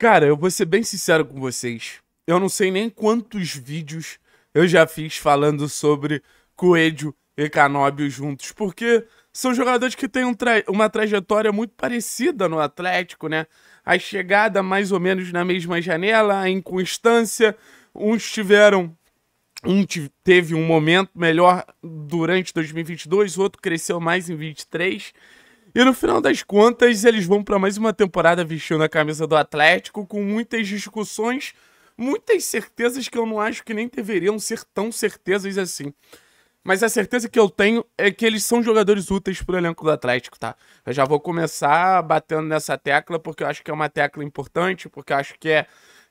Cara, eu vou ser bem sincero com vocês. Eu não sei nem quantos vídeos eu já fiz falando sobre Coelho e Canóbio juntos, porque são jogadores que têm um tra uma trajetória muito parecida no Atlético, né? A chegada mais ou menos na mesma janela, a inconstância. Uns tiveram. Um teve um momento melhor durante 2022, outro cresceu mais em 23. E no final das contas, eles vão para mais uma temporada vestindo a camisa do Atlético, com muitas discussões, muitas certezas que eu não acho que nem deveriam ser tão certezas assim. Mas a certeza que eu tenho é que eles são jogadores úteis pro elenco do Atlético, tá? Eu já vou começar batendo nessa tecla, porque eu acho que é uma tecla importante, porque eu acho que é,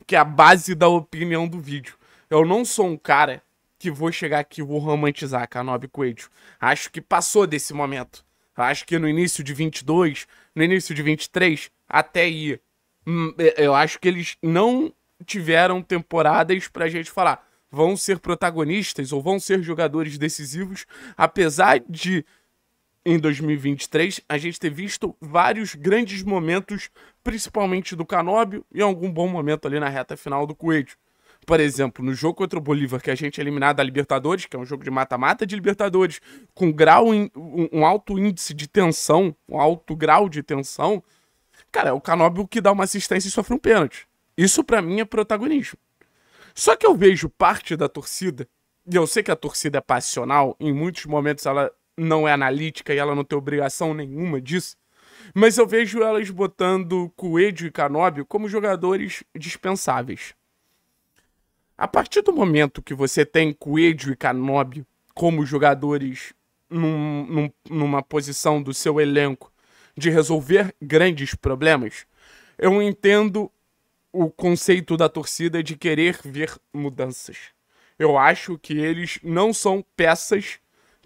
que é a base da opinião do vídeo. Eu não sou um cara que vou chegar aqui e vou romantizar Canobi Coelho. Acho que passou desse momento. Acho que no início de 22, no início de 23, até aí, hum, é, eu acho que eles não tiveram temporadas pra gente falar vão ser protagonistas ou vão ser jogadores decisivos, apesar de em 2023 a gente ter visto vários grandes momentos, principalmente do Canóbio e algum bom momento ali na reta final do Coelho por exemplo, no jogo contra o Bolívar, que a gente é eliminado da Libertadores, que é um jogo de mata-mata de Libertadores, com grau in, um, um alto índice de tensão, um alto grau de tensão, cara, é o Canóbio que dá uma assistência e sofre um pênalti. Isso para mim é protagonismo. Só que eu vejo parte da torcida, e eu sei que a torcida é passional, em muitos momentos ela não é analítica e ela não tem obrigação nenhuma disso, mas eu vejo elas botando Coelho e Canóbio como jogadores dispensáveis. A partir do momento que você tem Coelho e Canóbio como jogadores num, num, numa posição do seu elenco de resolver grandes problemas, eu entendo o conceito da torcida de querer ver mudanças. Eu acho que eles não são peças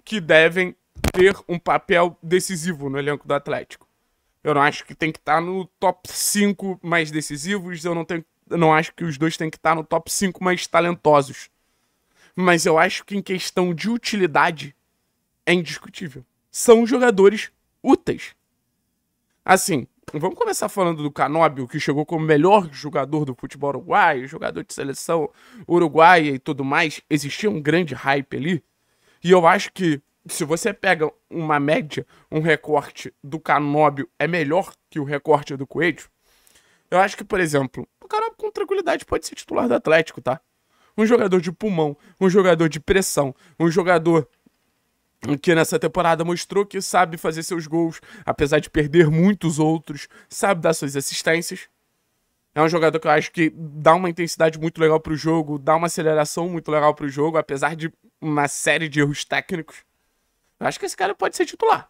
que devem ter um papel decisivo no elenco do Atlético. Eu não acho que tem que estar no top 5 mais decisivos, eu não tenho, não acho que os dois têm que estar no top 5 mais talentosos. Mas eu acho que em questão de utilidade é indiscutível. São jogadores úteis. Assim, vamos começar falando do Canóbio, que chegou como melhor jogador do futebol uruguaio, jogador de seleção uruguaia e tudo mais. Existia um grande hype ali. E eu acho que se você pega uma média, um recorte do Canóbio é melhor que o recorte do Coelho, eu acho que, por exemplo, o cara com tranquilidade pode ser titular do Atlético, tá? Um jogador de pulmão, um jogador de pressão, um jogador que nessa temporada mostrou que sabe fazer seus gols, apesar de perder muitos outros, sabe dar suas assistências. É um jogador que eu acho que dá uma intensidade muito legal pro jogo, dá uma aceleração muito legal pro jogo, apesar de uma série de erros técnicos. Eu acho que esse cara pode ser titular.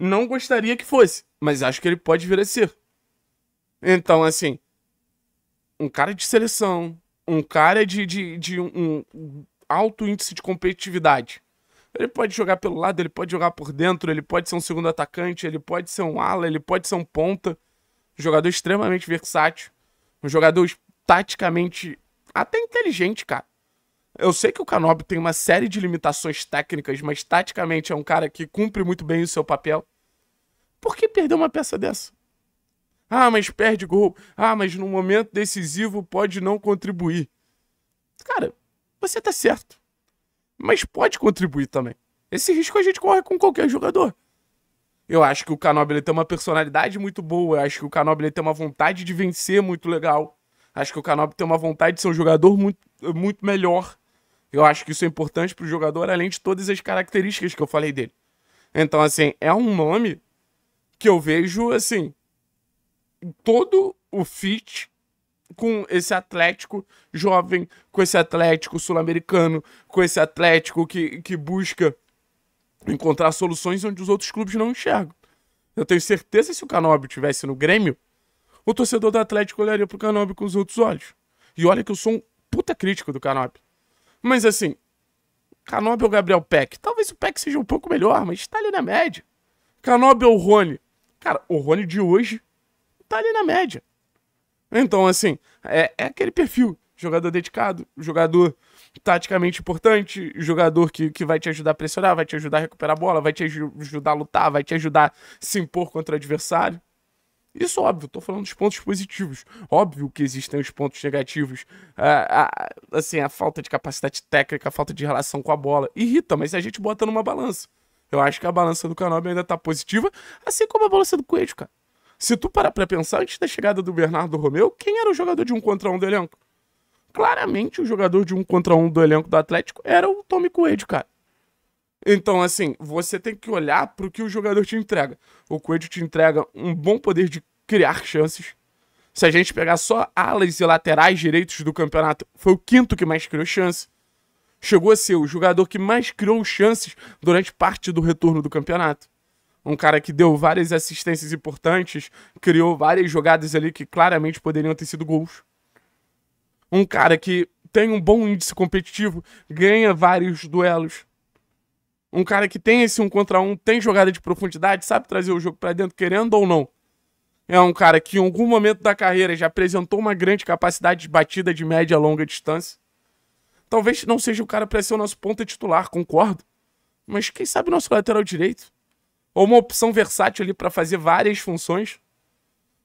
Não gostaria que fosse, mas acho que ele pode vir a ser. Então, assim, um cara de seleção, um cara de, de, de um, um alto índice de competitividade. Ele pode jogar pelo lado, ele pode jogar por dentro, ele pode ser um segundo atacante, ele pode ser um ala, ele pode ser um ponta. Um jogador extremamente versátil. Um jogador taticamente até inteligente, cara. Eu sei que o Canobi tem uma série de limitações técnicas, mas taticamente é um cara que cumpre muito bem o seu papel. Por que perder uma peça dessa? Ah, mas perde gol. Ah, mas no momento decisivo pode não contribuir. Cara, você tá certo. Mas pode contribuir também. Esse risco a gente corre com qualquer jogador. Eu acho que o Canobile tem uma personalidade muito boa. Eu acho que o Canobile tem uma vontade de vencer muito legal. Acho que o Canobile tem uma vontade de ser um jogador muito, muito melhor. Eu acho que isso é importante pro jogador, além de todas as características que eu falei dele. Então, assim, é um nome que eu vejo, assim, todo o fit com esse Atlético jovem, com esse Atlético sul-americano, com esse Atlético que, que busca encontrar soluções onde os outros clubes não enxergam. Eu tenho certeza se o Canóbio tivesse no Grêmio, o torcedor do Atlético olharia pro Canóbio com os outros olhos. E olha que eu sou um puta crítico do Canóbio. Mas assim, Canóbio ou Gabriel Peck? Talvez o Peck seja um pouco melhor, mas está ali na média. Canóbio ou Rony? Cara, o Rony de hoje tá ali na média. Então, assim, é, é aquele perfil. Jogador dedicado, jogador taticamente importante, jogador que, que vai te ajudar a pressionar, vai te ajudar a recuperar a bola, vai te ajudar a lutar, vai te ajudar a se impor contra o adversário. Isso, óbvio, tô falando dos pontos positivos. Óbvio que existem os pontos negativos. A, é, a, assim, a falta de capacidade técnica, a falta de relação com a bola. Irrita, mas a gente bota numa balança. Eu acho que a balança do Canobi ainda tá positiva, assim como a balança do Coelho, cara. Se tu parar pra pensar, antes da chegada do Bernardo Romeu, quem era o jogador de um contra um do elenco? Claramente o jogador de um contra um do elenco do Atlético era o Tommy Coelho, cara. Então, assim, você tem que olhar pro que o jogador te entrega. O Coelho te entrega um bom poder de criar chances. Se a gente pegar só alas e laterais direitos do campeonato, foi o quinto que mais criou chance. Chegou a ser o jogador que mais criou chances durante parte do retorno do campeonato um cara que deu várias assistências importantes, criou várias jogadas ali que claramente poderiam ter sido gols. Um cara que tem um bom índice competitivo, ganha vários duelos. Um cara que tem esse um contra um, tem jogada de profundidade, sabe trazer o jogo para dentro, querendo ou não. É um cara que em algum momento da carreira já apresentou uma grande capacidade de batida de média a longa distância. Talvez não seja o cara para ser o nosso ponta titular, concordo. Mas quem sabe o nosso lateral direito? ou uma opção versátil ali para fazer várias funções,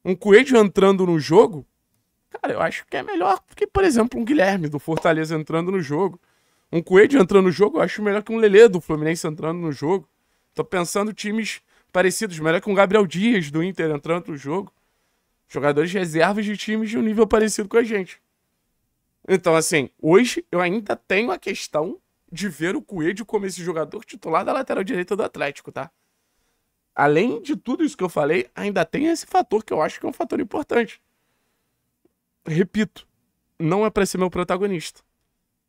um Coelho entrando no jogo, cara, eu acho que é melhor que, por exemplo, um Guilherme do Fortaleza entrando no jogo. Um Coelho entrando no jogo, eu acho melhor que um Lelê do Fluminense entrando no jogo. Tô pensando times parecidos, melhor que um Gabriel Dias do Inter entrando no jogo. Jogadores reservas de times de um nível parecido com a gente. Então, assim, hoje eu ainda tenho a questão de ver o Coelho como esse jogador titular da lateral direita do Atlético, tá? além de tudo isso que eu falei, ainda tem esse fator que eu acho que é um fator importante. Repito, não é para ser meu protagonista.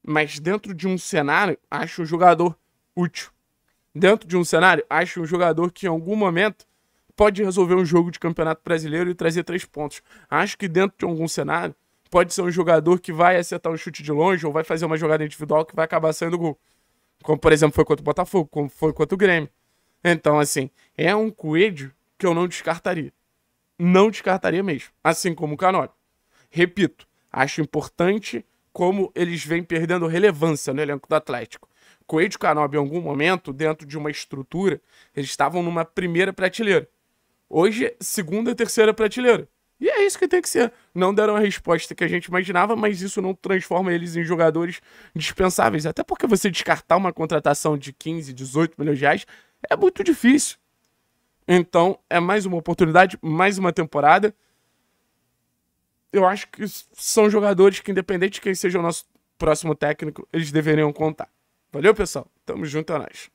Mas dentro de um cenário, acho um jogador útil. Dentro de um cenário, acho um jogador que em algum momento pode resolver um jogo de campeonato brasileiro e trazer três pontos. Acho que dentro de algum cenário, pode ser um jogador que vai acertar um chute de longe ou vai fazer uma jogada individual que vai acabar saindo gol. Como, por exemplo, foi contra o Botafogo, como foi contra o Grêmio. Então, assim, é um coelho que eu não descartaria. Não descartaria mesmo. Assim como o Canório. Repito, acho importante como eles vêm perdendo relevância no elenco do Atlético. Coelho e Canobi, em algum momento, dentro de uma estrutura, eles estavam numa primeira prateleira. Hoje, segunda e terceira prateleira. E é isso que tem que ser. Não deram a resposta que a gente imaginava, mas isso não transforma eles em jogadores dispensáveis. Até porque você descartar uma contratação de 15, 18 milhões de reais é muito difícil. Então, é mais uma oportunidade, mais uma temporada. Eu acho que são jogadores que, independente de quem seja o nosso próximo técnico, eles deveriam contar. Valeu, pessoal. Tamo junto, é nóis.